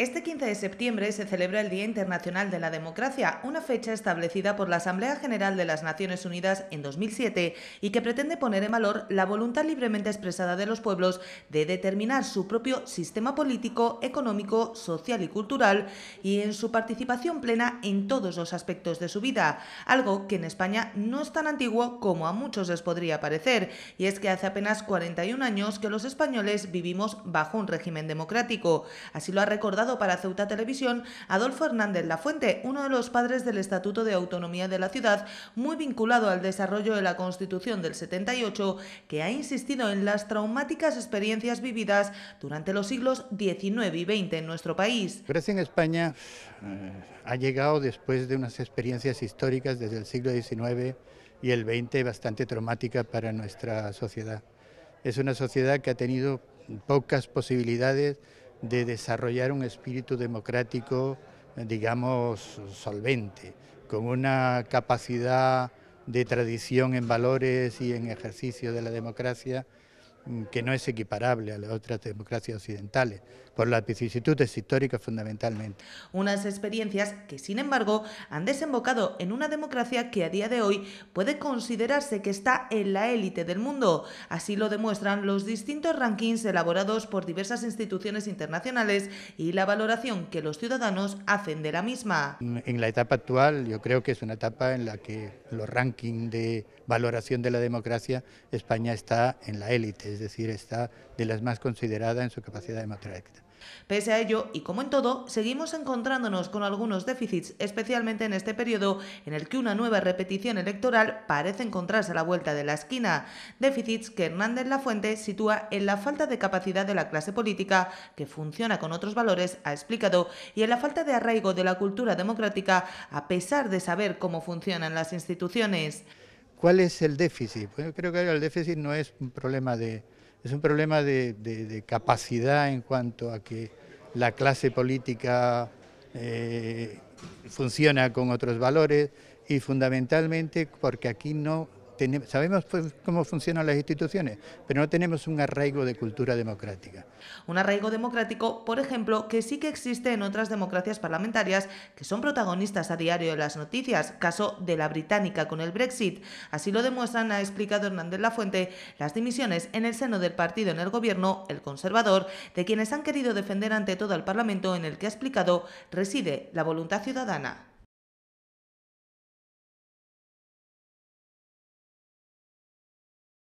Este 15 de septiembre se celebra el Día Internacional de la Democracia, una fecha establecida por la Asamblea General de las Naciones Unidas en 2007 y que pretende poner en valor la voluntad libremente expresada de los pueblos de determinar su propio sistema político, económico, social y cultural y en su participación plena en todos los aspectos de su vida, algo que en España no es tan antiguo como a muchos les podría parecer, y es que hace apenas 41 años que los españoles vivimos bajo un régimen democrático. Así lo ha recordado para Ceuta Televisión, Adolfo Hernández Lafuente, uno de los padres del Estatuto de Autonomía de la ciudad, muy vinculado al desarrollo de la Constitución del 78, que ha insistido en las traumáticas experiencias vividas durante los siglos XIX y XX en nuestro país. Grecia en España eh, ha llegado después de unas experiencias históricas desde el siglo XIX y el XX bastante traumática para nuestra sociedad. Es una sociedad que ha tenido pocas posibilidades de desarrollar un espíritu democrático, eh, digamos, solvente, con una capacidad de tradición en valores y en ejercicio de la democracia que no es equiparable a las otras democracias occidentales, por las vicisitudes históricas fundamentalmente. Unas experiencias que, sin embargo, han desembocado en una democracia que a día de hoy puede considerarse que está en la élite del mundo. Así lo demuestran los distintos rankings elaborados por diversas instituciones internacionales y la valoración que los ciudadanos hacen de la misma. En la etapa actual, yo creo que es una etapa en la que los rankings de valoración de la democracia, España está en la élite es decir, está de las más consideradas en su capacidad democrática. Pese a ello, y como en todo, seguimos encontrándonos con algunos déficits, especialmente en este periodo en el que una nueva repetición electoral parece encontrarse a la vuelta de la esquina. Déficits que Hernández Lafuente sitúa en la falta de capacidad de la clase política, que funciona con otros valores, ha explicado, y en la falta de arraigo de la cultura democrática, a pesar de saber cómo funcionan las instituciones. ¿Cuál es el déficit? Pues yo creo que el déficit no es un problema de... Es un problema de, capacidad en cuanto a que la clase política eh, funciona con otros valores y fundamentalmente porque aquí no sabemos pues, cómo funcionan las instituciones, pero no tenemos un arraigo de cultura democrática. Un arraigo democrático, por ejemplo, que sí que existe en otras democracias parlamentarias que son protagonistas a diario de las noticias, caso de la británica con el Brexit. Así lo demuestran, ha explicado Hernández Lafuente, las dimisiones en el seno del partido en el gobierno, el conservador, de quienes han querido defender ante todo el Parlamento en el que ha explicado reside la voluntad ciudadana.